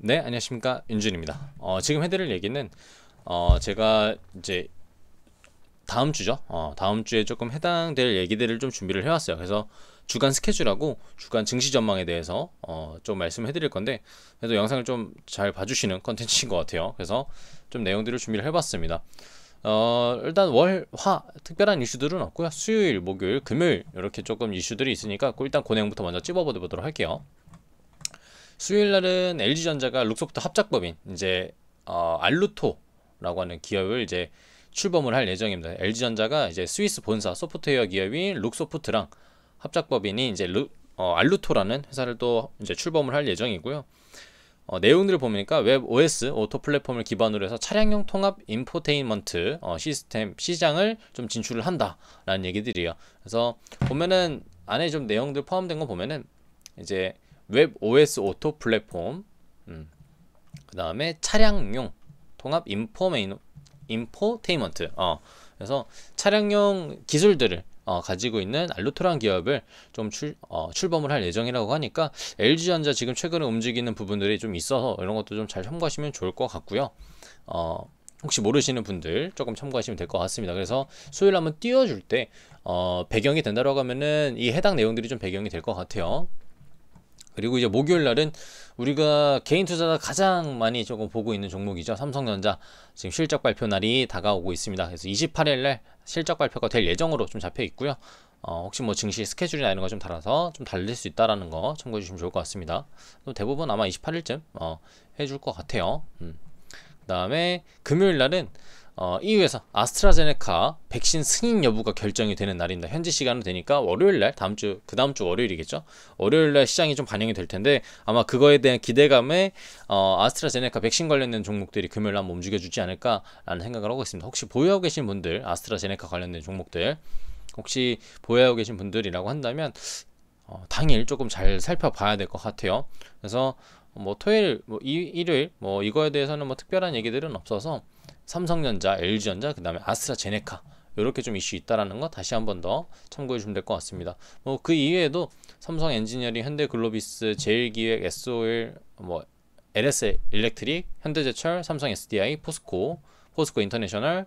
네 안녕하십니까 윤준입니다 어, 지금 해드릴 얘기는 어, 제가 이제 다음 주죠 어, 다음 주에 조금 해당될 얘기들을 좀 준비를 해왔어요 그래서 주간 스케줄하고 주간 증시 전망에 대해서 어 좀 말씀해 드릴 건데 그래도 영상을 좀 잘 봐주시는 컨텐츠인 것 같아요 그래서 좀 내용들을 준비를 해봤습니다 어, 일단 월, 화 특별한 이슈들은 없고요. 수요일, 목요일, 금요일 이렇게 조금 이슈들이 있으니까 일단 고용부터 먼저 찝어보도록 할게요. 수요일 날은 LG전자가 룩소프트 합작법인 이제 어, 알루토라고 하는 기업을 이제 출범을 할 예정입니다. LG전자가 이제 스위스 본사 소프트웨어 기업인 룩소프트랑 합작법인이 이제 루, 어, 알루토라는 회사를 또 이제 출범을 할 예정이고요. 어, 내용들을 보니까 웹 OS 오토 플랫폼을 기반으로 해서 차량용 통합 인포테인먼트 어, 시스템 시장을 좀 진출을 한다라는 얘기들이에요. 그래서 보면은 안에 좀 내용들 포함된 거 보면은 이제 웹 OS 오토 플랫폼 음. 그 다음에 차량용 통합 인포메인 인포테인먼트 어. 그래서 차량용 기술들을 어, 가지고 있는 알루토란 기업을 좀 출, 어, 출범을 할 예정이라고 하니까 LG전자 지금 최근에 움직이는 부분들이 좀 있어서 이런 것도 좀 잘 참고하시면 좋을 것 같고요. 어, 혹시 모르시는 분들 조금 참고하시면 될 것 같습니다. 그래서 수요일 한번 띄워줄 때 어, 배경이 된다라고 하면은 이 해당 내용들이 좀 배경이 될 것 같아요. 그리고 이제 목요일 날은 우리가 개인 투자가 가장 많이 조금 보고 있는 종목이죠. 삼성전자 지금 실적 발표 날이 다가오고 있습니다. 그래서 28일 날 실적 발표가 될 예정으로 좀 잡혀 있고요. 어, 혹시 뭐 증시 스케줄이나 이런 거 좀 달아서 좀 달릴 수 있다라는 거 참고해 주시면 좋을 것 같습니다. 또 대부분 아마 28일쯤 어, 해줄 것 같아요. 음. 그다음에 금요일 날은 어, EU에서 아스트라제네카 백신 승인 여부가 결정이 되는 날입니다. 현지 시간은 되니까 월요일 날 다음 주그 다음 주 월요일이겠죠. 월요일 날 시장이 좀 반영이 될 텐데 아마 그거에 대한 기대감에 어, 아스트라제네카 백신 관련된 종목들이 금요일 날 한번 움직여 주지 않을까라는 생각을 하고 있습니다. 혹시 보유하고 계신 분들 아스트라제네카 관련된 종목들 혹시 보유하고 계신 분들이라고 한다면 어, 당일 조금 잘 살펴봐야 될 것 같아요. 그래서 뭐 토요일, 뭐 일, 일요일 뭐 이거에 대해서는 뭐 특별한 얘기들은 없어서 삼성전자, LG전자, 그 다음에 아스트라제네카 이렇게 좀 이슈 있다라는 거 다시 한 번 더 참고해 주면 될 것 같습니다. 뭐 그 이외에도 삼성 엔지니어링, 현대글로비스, 제일기획, SOL, 뭐 LS 일렉트릭, 현대제철, 삼성 SDI, 포스코, 포스코 인터내셔널,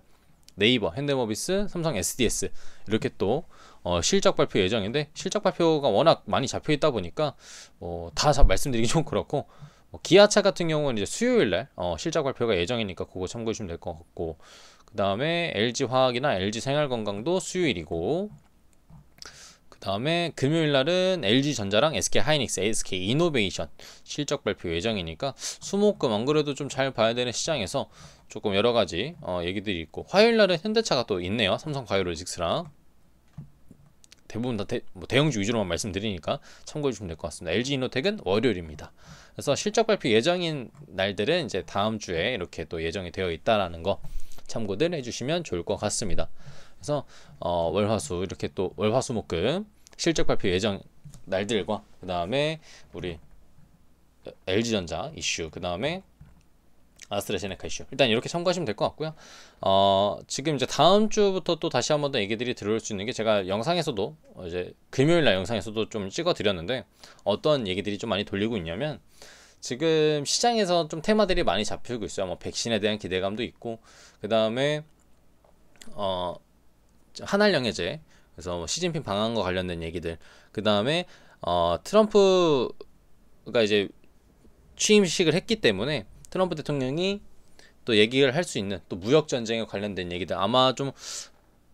네이버, 현대모비스, 삼성 SDS 이렇게 또 어, 실적 발표 예정인데 실적 발표가 워낙 많이 잡혀 있다 보니까 어, 다 말씀드리기 좀 그렇고 뭐 기아차 같은 경우는 이제 수요일날 어, 실적 발표가 예정이니까 그거 참고해 주면 될 것 같고 그 다음에 LG화학이나 LG생활건강도 수요일이고 그 다음에 금요일날은 LG전자랑 SK하이닉스, SK이노베이션 실적 발표 예정이니까 수목금 안 그래도 좀 잘 봐야 되는 시장에서 조금 여러가지 어, 얘기들이 있고 화요일날은 현대차가 또 있네요 삼성바이오로직스랑 대부분 다 대, 뭐 대형주 위주로만 말씀드리니까 참고해 주시면 될 것 같습니다. LG 이노텍은 월요일입니다. 그래서 실적 발표 예정인 날들은 이제 다음 주에 이렇게 또 예정이 되어 있다라는 거 참고들 해주시면 좋을 것 같습니다. 그래서 어, 월화수 이렇게 또 월화수목금 실적 발표 예정 날들과 그 다음에 우리 LG전자 이슈 그 다음에 아스트라제네카 이슈 일단 이렇게 참고하시면 될 것 같고요 어 지금 이제 다음 주부터 또 다시 한 번 더 얘기들이 들어올 수 있는 게 제가 영상에서도 어, 이제 금요일 날 영상에서도 좀 찍어 드렸는데 어떤 얘기들이 좀 많이 돌리고 있냐면 지금 시장에서 좀 테마들이 많이 잡히고 있어요 뭐 백신에 대한 기대감도 있고 그 다음에 어한할영해제 그래서 뭐 시진핑 방한과 관련된 얘기들 그 다음에 어 트럼프가 이제 취임식을 했기 때문에 트럼프 대통령이 또 얘기를 할 수 있는 또 무역 전쟁에 관련된 얘기들 아마 좀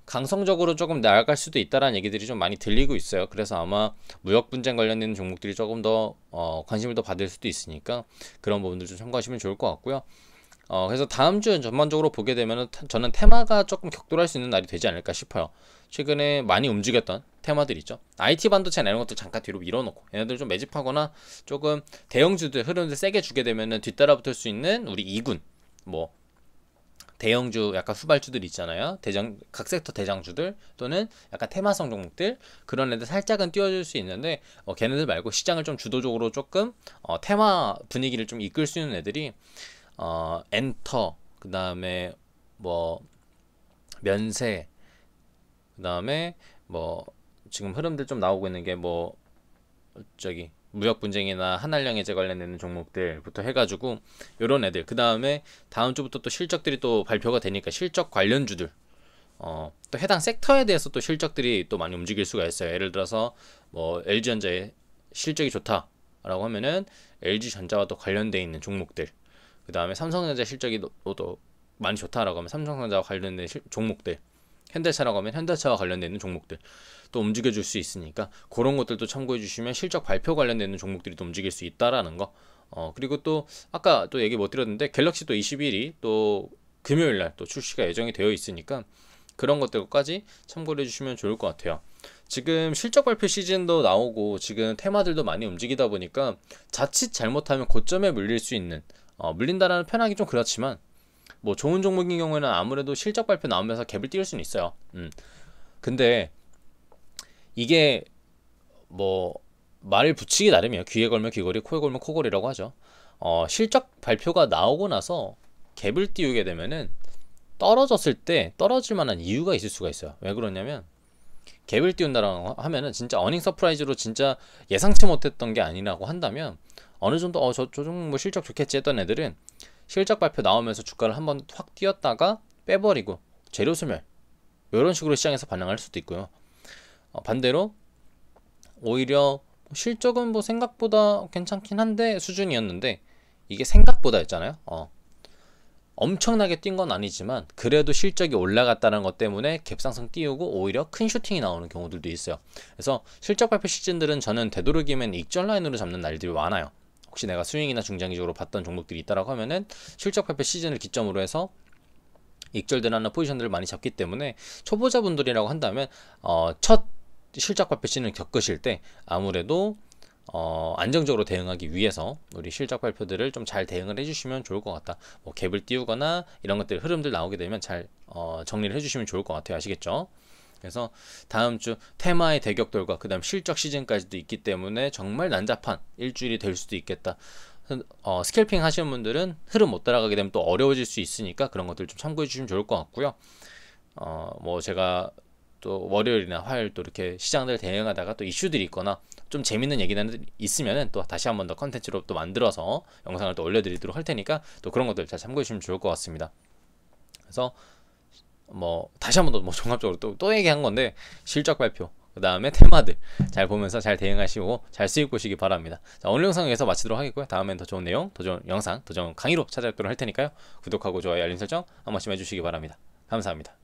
강성적으로 조금 나아갈 수도 있다라는 얘기들이 좀 많이 들리고 있어요. 그래서 아마 무역 분쟁 관련된 종목들이 조금 더 어, 관심을 더 받을 수도 있으니까 그런 부분들 좀 참고하시면 좋을 것 같고요. 어, 그래서 다음 주엔 전반적으로 보게 되면 저는 테마가 조금 격돌할 수 있는 날이 되지 않을까 싶어요. 최근에 많이 움직였던 테마들 있죠. IT 반도체나 이런 것들 잠깐 뒤로 밀어놓고 얘네들 좀 매집하거나 조금 대형주들 흐름을 세게 주게 되면 은 뒤따라 붙을 수 있는 우리 이군뭐 대형주 약간 수발주들 있잖아요. 대장 각 섹터 대장주들 또는 약간 테마성 종목들 그런 애들 살짝은 띄워줄 수 있는데 어, 걔네들 말고 시장을 좀 주도적으로 조금 어, 테마 분위기를 좀 이끌 수 있는 애들이 어, 엔터, 그 다음에 뭐 면세, 그 다음에 뭐 지금 흐름들 좀 나오고 있는 게 뭐 저기 무역 분쟁이나 한한령 해제 관련되는 종목들부터 해가지고 요런 애들 그 다음에 다음 주부터 또 실적들이 또 발표가 되니까 실적 관련주들 어, 또 해당 섹터에 대해서 또 실적들이 또 많이 움직일 수가 있어요 예를 들어서 뭐 LG전자의 실적이 좋다라고 하면은 LG전자와 또 관련돼 있는 종목들 그 다음에 삼성전자 실적이 또 많이 좋다라고 하면 삼성전자와 관련된 실, 종목들 현대차라고 하면 현대차와 관련된 종목들 또 움직여 줄 수 있으니까 그런 것들도 참고해 주시면 실적 발표 관련된 종목들이 또 움직일 수 있다라는 거. 어 그리고 또 아까 또 얘기 못 드렸는데 갤럭시 또 21이 또 금요일 날 또 출시가 예정이 되어 있으니까 그런 것들까지 참고해 를 주시면 좋을 것 같아요. 지금 실적 발표 시즌도 나오고 지금 테마들도 많이 움직이다 보니까 자칫 잘못하면 고점에 물릴 수 있는 어, 물린다라는 편하기 좀 그렇지만 뭐 좋은 종목인 경우에는 아무래도 실적 발표 나오면서 갭을 띄울 수는 있어요. 음. 근데 이게 뭐 말을 붙이기 나름이에요. 귀에 걸면 귀걸이, 코에 걸면 코걸이라고 하죠. 어, 실적 발표가 나오고 나서 갭을 띄우게 되면은 떨어졌을 때 떨어질 만한 이유가 있을 수가 있어요. 왜 그러냐면 갭을 띄운다라고 하면은 진짜 어닝 서프라이즈로 진짜 예상치 못했던 게 아니라고 한다면 어느 정도 어저 저 종목 뭐 실적 좋겠지 했던 애들은 실적 발표 나오면서 주가를 한번 확 뛰었다가 빼버리고 재료 소멸 이런 식으로 시장에서 반응할 수도 있고요. 어, 반대로 오히려 실적은 뭐 생각보다 괜찮긴 한데 수준이었는데 이게 생각보다였잖아요. 어. 엄청나게 뛴 건 아니지만 그래도 실적이 올라갔다는 것 때문에 갭상승 띄우고 오히려 큰 슈팅이 나오는 경우들도 있어요. 그래서 실적 발표 시즌들은 저는 되도록이면 익절 라인으로 잡는 날들이 많아요. 혹시 내가 스윙이나 중장기적으로 봤던 종목들이 있다라고 하면은 실적 발표 시즌을 기점으로 해서 익절되는 포지션들을 많이 잡기 때문에 초보자분들이라고 한다면 어, 첫 실적 발표 시즌을 겪으실 때 아무래도 어, 안정적으로 대응하기 위해서 우리 실적 발표들을 좀 잘 대응을 해주시면 좋을 것 같다. 뭐 갭을 띄우거나 이런 것들 흐름들 나오게 되면 잘 어, 정리를 해주시면 좋을 것 같아요. 아시겠죠? 그래서 다음 주 테마의 대격돌과 그다음 실적 시즌까지도 있기 때문에 정말 난잡한 일주일이 될 수도 있겠다. 어, 스캘핑 하시는 분들은 흐름 못 따라가게 되면 또 어려워질 수 있으니까 그런 것들 좀 참고해 주시면 좋을 것 같고요. 어, 뭐 제가 또 월요일이나 화요일 또 이렇게 시장들 대응하다가 또 이슈들이 있거나 좀 재밌는 얘기들 있으면은 또 다시 한번더 컨텐츠로 또 만들어서 영상을 또 올려드리도록 할 테니까 또 그런 것들 잘 참고해 주시면 좋을 것 같습니다. 그래서 뭐 다시 한 번 더 뭐 종합적으로 또, 또 얘기한 건데 실적 발표 그 다음에 테마들 잘 보면서 잘 대응하시고 잘 수익 보시기 바랍니다. 자, 오늘 영상 여기서 마치도록 하겠고요. 다음엔 더 좋은 내용, 더 좋은 영상, 더 좋은 강의로 찾아뵙도록 할 테니까요. 구독하고 좋아요, 알림 설정 한 번씩 해주시기 바랍니다. 감사합니다.